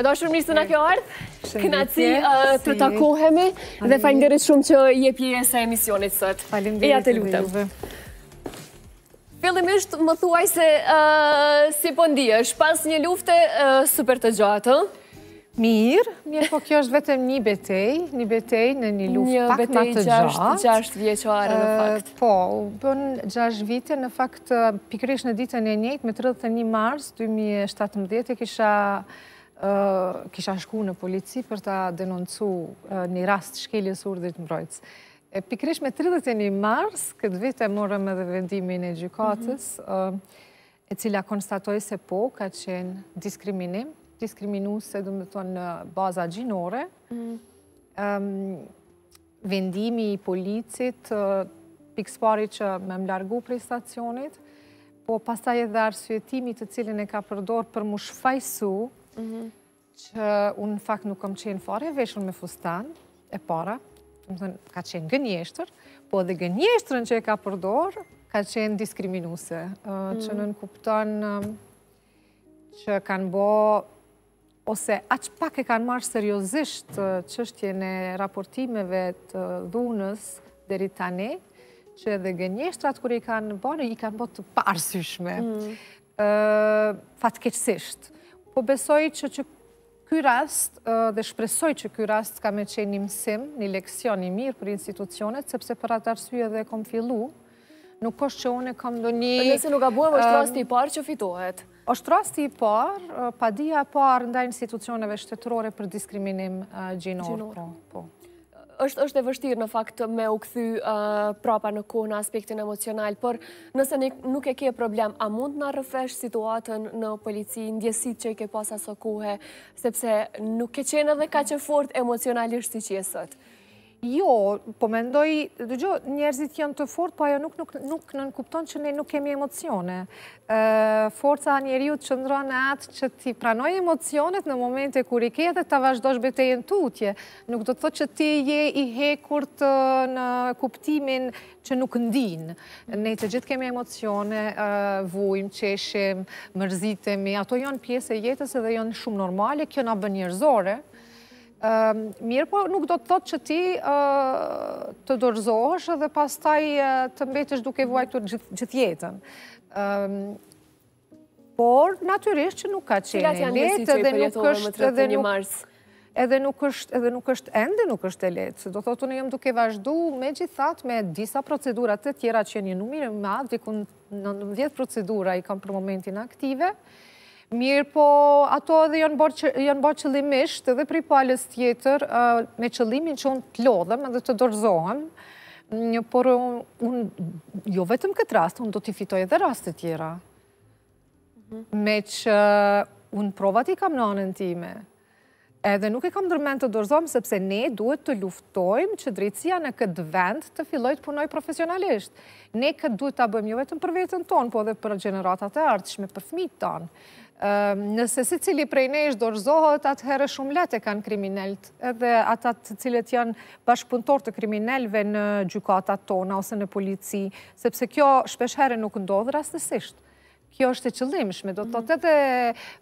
E do shumë mirë së në kjo ardhë, kënaci të takohemi dhe falimderit shumë që je pjesë e emisionit sëtë. Falimderit. E ja të lutëm. më thuaj se si është, po pas një lufte super të gjatë, Mirë, mirë, po kjo është vetëm një betej, një betej në një luft pak më të gjatë. Një betej gjasht vjeqoare, në fakt. Po, bënë 6 vite, në fakt, pikrish në ditën e njëjtë, me 31 mars 2017, e kisha kisha shku në polici për ta denoncu një rast shkeljes urdit mbrojtës. Pikrish me 31 mars, këtë vite morëm edhe vendimin e gjykatës, mhm. e cila konstatoj se po, ka qenë diskriminim, diskriminu se du më tonë në baza gjinore. Mhm. Ehm, vendimi i policit, pikspari që me më largu prej stacionit, po pasaj edhe arsujetimi të cilin e ka përdor për më shfajsu Mhm. që unë në fakt nuk kom qenë fare e veshën me fustan, e para, ka qenë gënjeshtër, po dhe gënjeshtërën që e ka përdor, ka qenë diskriminuse, që mhm. nën kuptan që kanë bo, ose aqë pak e kanë marë seriosisht që është jene raportimeve të dhunës dheri tani, që edhe gënjeshtrat kërë i kanë bërë, i kanë bërë të parësyshme, mhm. fatkeqësishtë po besoj që që ky rast dhe shpresoj që ky rast ka me qenë një mësim, një leksion i mirë për institucionet, sepse për atë arsye dhe kom fillu, nuk është që unë e kam do një... Nëse nuk abuem, po është rast i parë që fitohet. është rast i parë, pa dija parë nda institucioneve shtetërore për diskriminim gjinorë. Po, po është është e vështirë në fakt me u këthy uh, prapa në kohë në aspektin emocional, por nëse nuk e ke problem, a mund në rëfesh situatën në polici, ndjesit që i ke pas aso kohë, sepse nuk e qenë edhe ka që fort emocionalisht si që jesët? Jo, po mendoj, dëgjo, njerëzit janë të fort, po ajo nuk, nuk, nuk nënkupton që ne nuk kemi emocione. Forca forca ju të qëndron në atë që ti pranoj emocionet në momente kur i ke dhe ta vazhdo shbetejën në tutje. Nuk do të thot që ti je i hekur të në kuptimin që nuk ndin. Ne të gjithë kemi emocione, e, qeshim, mërzitemi, ato janë pjesë e jetës edhe janë shumë normale, kjo nga bën njerëzore. Ehm, mirë po nuk do të thotë që ti të dorëzohësh dhe pas taj të mbetësh duke vuajtur gjithjetën. Ehm, por, naturisht që nuk ka qenë e letë dhe nuk është edhe nuk është edhe nuk është edhe nuk është ende nuk është e letë. Do thotë unë jam duke vazhdu me gjithat me disa procedurat të tjera që një numire madhë, dikun 90 procedura i kam për momentin aktive, Mirë po ato edhe janë bërë qëllimisht edhe prej palës tjetër me qëllimin që unë të lodhëm edhe të dorzohëm. Një por unë, jo vetëm këtë rast, unë do t'i fitoj edhe rast të tjera. Mhm. Me që unë provat i kam në anën time edhe nuk e kam dërmen të dorëzom sepse ne duhet të luftojmë që drejtësia në këtë vend të filloj të punoj profesionalisht. Ne këtë duhet të jo vetëm për vetën tonë, po edhe për generatat e ardhshme, për fmitë tonë. Nëse si cili prej ne ishtë dorëzohet, atëherë shumë letë e kanë kriminellët, edhe atë cilët janë bashkëpuntor të kriminellëve në gjukatat tona ose në polici, sepse kjo shpeshherë nuk ndodhë rastësisht. Kjo është e qëllimshme, do të të të mhm.